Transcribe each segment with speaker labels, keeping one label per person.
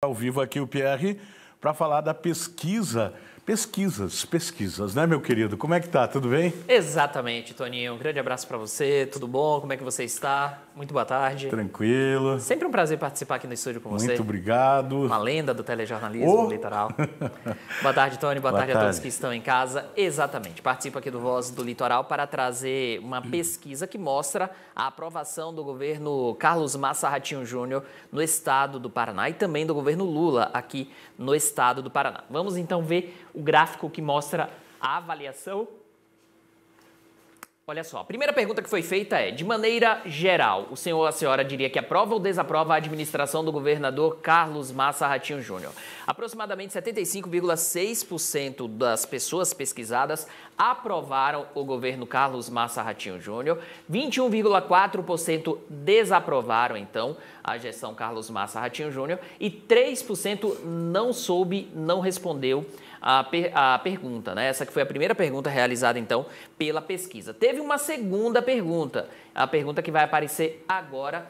Speaker 1: Ao vivo aqui o Pierre para falar da pesquisa Pesquisas, pesquisas, né, meu querido? Como é que tá? Tudo bem?
Speaker 2: Exatamente, Toninho. Um grande abraço para você. Tudo bom? Como é que você está? Muito boa tarde.
Speaker 1: Tranquilo.
Speaker 2: Sempre um prazer participar aqui no estúdio com você. Muito
Speaker 1: obrigado. Uma lenda do
Speaker 2: telejornalismo oh. litoral. boa tarde, Tony. Boa, boa tarde, tarde, a todos que estão em casa. Exatamente. Participo aqui do Voz do Litoral para trazer uma pesquisa que mostra a aprovação do governo Carlos Massa Ratinho Júnior no estado do Paraná e também do governo Lula aqui no estado do Paraná. Vamos então ver o gráfico que mostra a avaliação? Olha só, a primeira pergunta que foi feita é: de maneira geral, o senhor ou a senhora diria que aprova ou desaprova a administração do governador Carlos Massa Ratinho Júnior? Aproximadamente 75,6% das pessoas pesquisadas aprovaram o governo Carlos Massa Ratinho Júnior, 21,4% desaprovaram então a gestão Carlos Massa Ratinho Júnior e 3% não soube, não respondeu a, per a pergunta, né? Essa que foi a primeira pergunta realizada então pela pesquisa. Teve uma segunda pergunta, a pergunta que vai aparecer agora.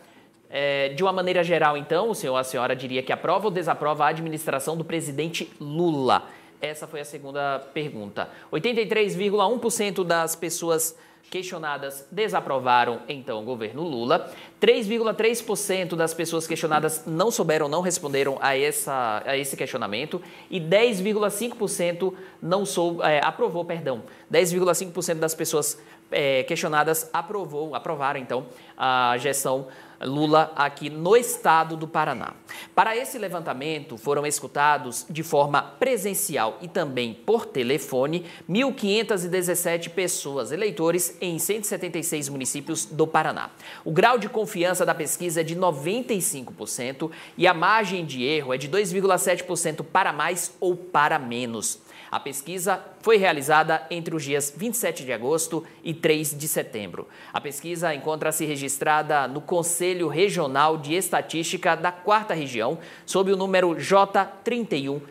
Speaker 2: É, de uma maneira geral, então, o senhor ou a senhora diria que aprova ou desaprova a administração do presidente Lula? Essa foi a segunda pergunta. 83,1% das pessoas questionadas desaprovaram então o governo Lula. 3,3% das pessoas questionadas não souberam, não responderam a, essa, a esse questionamento e 10,5% não sou, é, aprovou, perdão. 10,5% das pessoas é, questionadas aprovou, aprovaram então a gestão Lula aqui no estado do Paraná. Para esse levantamento, foram escutados de forma presencial e também por telefone 1.517 pessoas, eleitores em 176 municípios do Paraná. O grau de confiança da pesquisa é de 95% e a margem de erro é de 2,7% para mais ou para menos. A pesquisa foi realizada entre os dias 27 de agosto e 3 de setembro. A pesquisa encontra-se registrada no Conselho Regional de Estatística da 4 Região, sob o número J3140.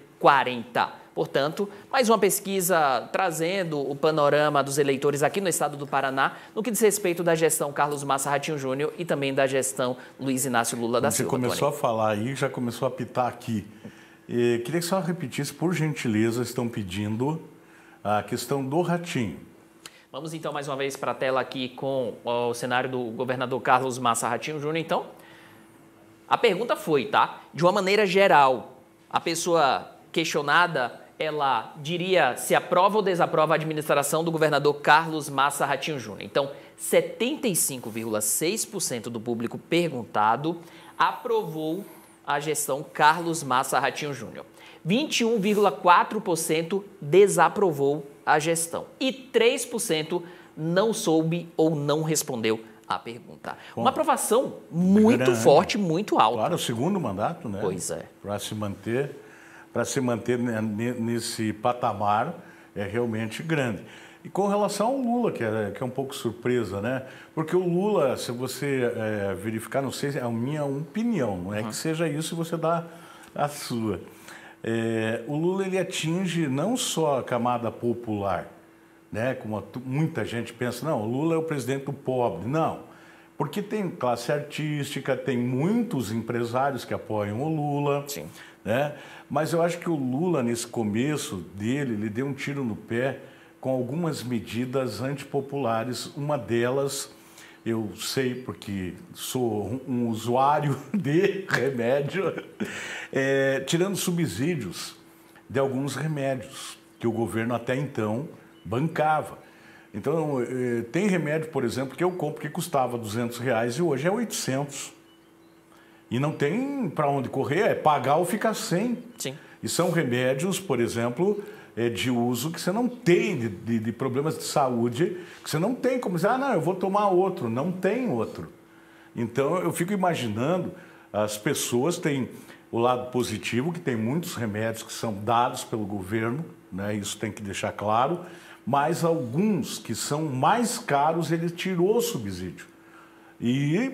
Speaker 2: Portanto, mais uma pesquisa trazendo o panorama dos eleitores aqui no estado do Paraná, no que diz respeito da gestão Carlos Massa Ratinho Júnior e também da gestão Luiz Inácio Lula Quando da Silva. Você começou Tony. a
Speaker 1: falar aí, já começou a pitar aqui. E queria que só repetisse, por gentileza, estão pedindo a questão do ratinho.
Speaker 2: Vamos então mais uma vez para a tela aqui com o cenário do governador Carlos Massa Ratinho Júnior. Então, a pergunta foi, tá? De uma maneira geral, a pessoa questionada, ela diria se aprova ou desaprova a administração do governador Carlos Massa Ratinho Júnior. Então, 75,6% do público perguntado aprovou à gestão Carlos Massa Ratinho Júnior. 21,4% desaprovou a gestão e 3% não soube ou não respondeu a pergunta. Bom, Uma aprovação
Speaker 1: muito grande. forte, muito alta. Claro, o segundo mandato, né? Pois é. Para se manter, para se manter nesse patamar é realmente grande. E com relação ao Lula, que é, que é um pouco surpresa, né? Porque o Lula, se você é, verificar, não sei, é a minha opinião, não é uhum. que seja isso e você dá a sua. É, o Lula ele atinge não só a camada popular, né? Como a, muita gente pensa, não, o Lula é o presidente do pobre. Não. Porque tem classe artística, tem muitos empresários que apoiam o Lula. Sim. Né? Mas eu acho que o Lula, nesse começo dele, ele deu um tiro no pé com algumas medidas antipopulares. Uma delas, eu sei porque sou um usuário de remédio, é, tirando subsídios de alguns remédios que o governo até então bancava. Então, é, tem remédio, por exemplo, que eu compro que custava 200 reais e hoje é 800. E não tem para onde correr, é pagar ou ficar sem. Sim. E são remédios, por exemplo, é, de uso que você não tem, de, de, de problemas de saúde, que você não tem como dizer, ah, não, eu vou tomar outro. Não tem outro. Então, eu fico imaginando, as pessoas têm o lado positivo, que tem muitos remédios que são dados pelo governo, né? isso tem que deixar claro, mas alguns que são mais caros, ele tirou o subsídio. E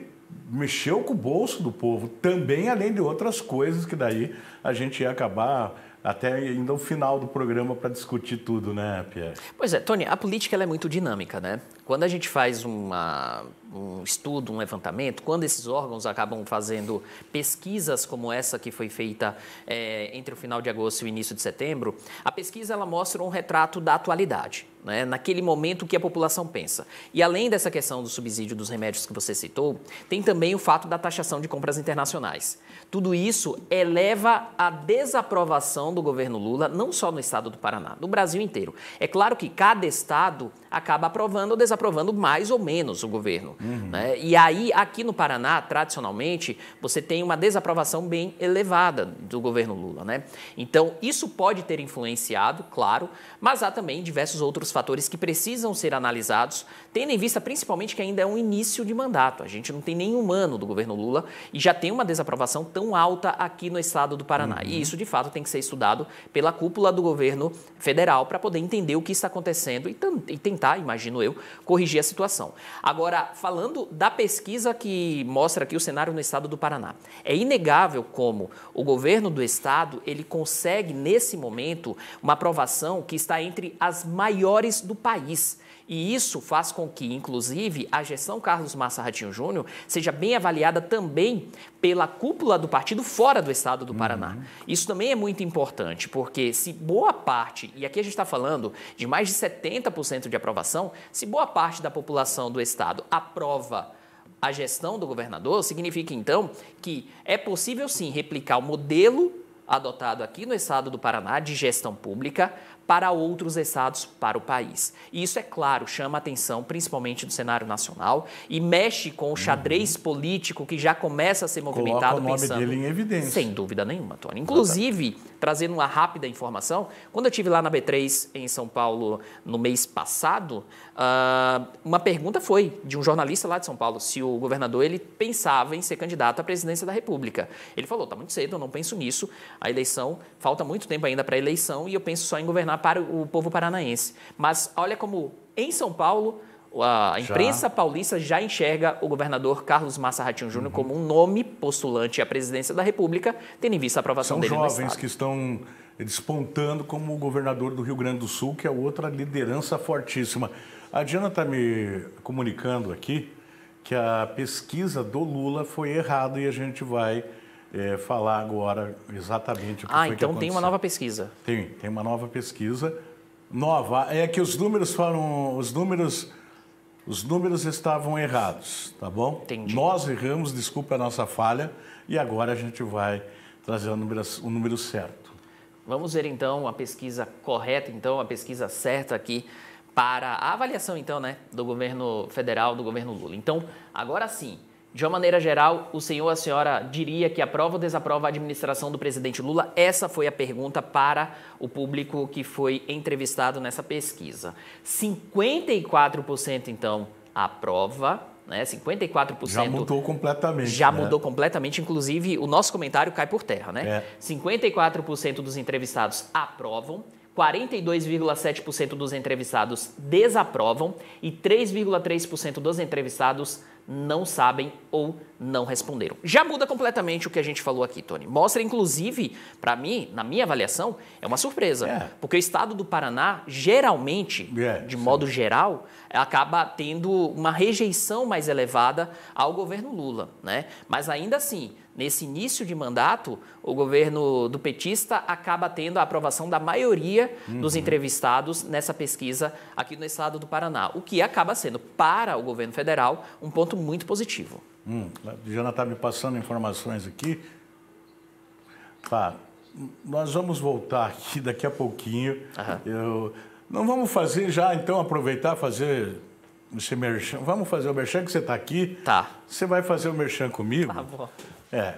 Speaker 1: mexeu com o bolso do povo também, além de outras coisas que daí a gente ia acabar até ainda o final do programa para discutir tudo, né, Pierre?
Speaker 2: Pois é, Tony, a política é muito dinâmica, né? Quando a gente faz uma, um estudo, um levantamento, quando esses órgãos acabam fazendo pesquisas como essa que foi feita é, entre o final de agosto e o início de setembro, a pesquisa ela mostra um retrato da atualidade né, naquele momento que a população pensa. E além dessa questão do subsídio dos remédios que você citou, tem também o fato da taxação de compras internacionais. Tudo isso eleva a desaprovação do governo Lula, não só no estado do Paraná, no Brasil inteiro. É claro que cada estado acaba aprovando ou desaprovando mais ou menos o governo. Uhum. Né? E aí, aqui no Paraná, tradicionalmente, você tem uma desaprovação bem elevada do governo Lula. Né? Então, isso pode ter influenciado, claro, mas há também diversos outros fatores que precisam ser analisados, tendo em vista principalmente que ainda é um início de mandato. A gente não tem nenhum ano do governo Lula e já tem uma desaprovação tão alta aqui no estado do Paraná. Uhum. E isso, de fato, tem que ser estudado pela cúpula do governo federal para poder entender o que está acontecendo e, e tentar, imagino eu, corrigir a situação. Agora, falando da pesquisa que mostra aqui o cenário no estado do Paraná, é inegável como o governo do estado ele consegue, nesse momento, uma aprovação que está entre as maiores maiores do país. E isso faz com que, inclusive, a gestão Carlos Massa Ratinho Júnior seja bem avaliada também pela cúpula do partido fora do estado do Paraná. Uhum. Isso também é muito importante, porque se boa parte, e aqui a gente está falando de mais de 70% de aprovação, se boa parte da população do estado aprova a gestão do governador, significa então que é possível sim replicar o modelo adotado aqui no estado do Paraná de gestão pública para outros estados, para o país. E isso, é claro, chama a atenção principalmente do cenário nacional e mexe com o xadrez uhum. político que já começa a ser movimentado Coloca o nome pensando, dele em evidência. Sem dúvida nenhuma, Tony. Inclusive, trazendo uma rápida informação, quando eu tive lá na B3 em São Paulo no mês passado, ah, uma pergunta foi de um jornalista lá de São Paulo se o governador ele pensava em ser candidato à presidência da República. Ele falou: "Está muito cedo, eu não penso nisso. A eleição falta muito tempo ainda para a eleição e eu penso só em governar para o povo paranaense. Mas olha como em São Paulo a imprensa já. paulista já enxerga o governador Carlos Massa Ratinho Júnior uhum. como um nome postulante à presidência da República, tendo em vista a aprovação São dele São jovens que
Speaker 1: estão despontando como o governador do Rio Grande do Sul, que é outra liderança fortíssima. A Diana está me comunicando aqui que a pesquisa do Lula foi errada e a gente vai é, falar agora exatamente o que ah, foi então que aconteceu. Ah, então tem uma nova pesquisa. Tem, tem uma nova pesquisa. Nova, é que os números foram, os números, os números estavam errados, tá bom? Entendi. Nós erramos, desculpa a nossa falha, e agora a gente vai trazer o número, o número certo.
Speaker 2: Vamos ver então a pesquisa correta, então a pesquisa certa aqui para a avaliação então, né, do governo federal, do governo Lula. Então, agora sim, de uma maneira geral, o senhor, ou a senhora diria que aprova ou desaprova a administração do presidente Lula? Essa foi a pergunta para o público que foi entrevistado nessa pesquisa. 54% então aprova, né? 54%. Já mudou
Speaker 1: completamente. Já né? mudou
Speaker 2: completamente, inclusive o nosso comentário cai por terra, né? É. 54% dos entrevistados aprovam. 42,7% dos entrevistados desaprovam e 3,3% dos entrevistados não sabem ou não responderam. Já muda completamente o que a gente falou aqui, Tony. Mostra, inclusive, para mim, na minha avaliação, é uma surpresa. É. Porque o estado do Paraná, geralmente, é, de modo geral, acaba tendo uma rejeição mais elevada ao governo Lula. Né? Mas ainda assim, nesse início de mandato, o governo do petista acaba tendo a aprovação da maioria uhum. dos entrevistados nessa pesquisa aqui no estado do Paraná, o que acaba sendo para o governo federal um ponto ponto muito positivo.
Speaker 1: Hum, já está me passando informações aqui. Tá. Nós vamos voltar aqui daqui a pouquinho. Aham. Eu, não vamos fazer já, então, aproveitar fazer esse merchan. Vamos fazer o merchan que você está aqui. Tá. Você vai fazer o merchan comigo? Tá bom. É.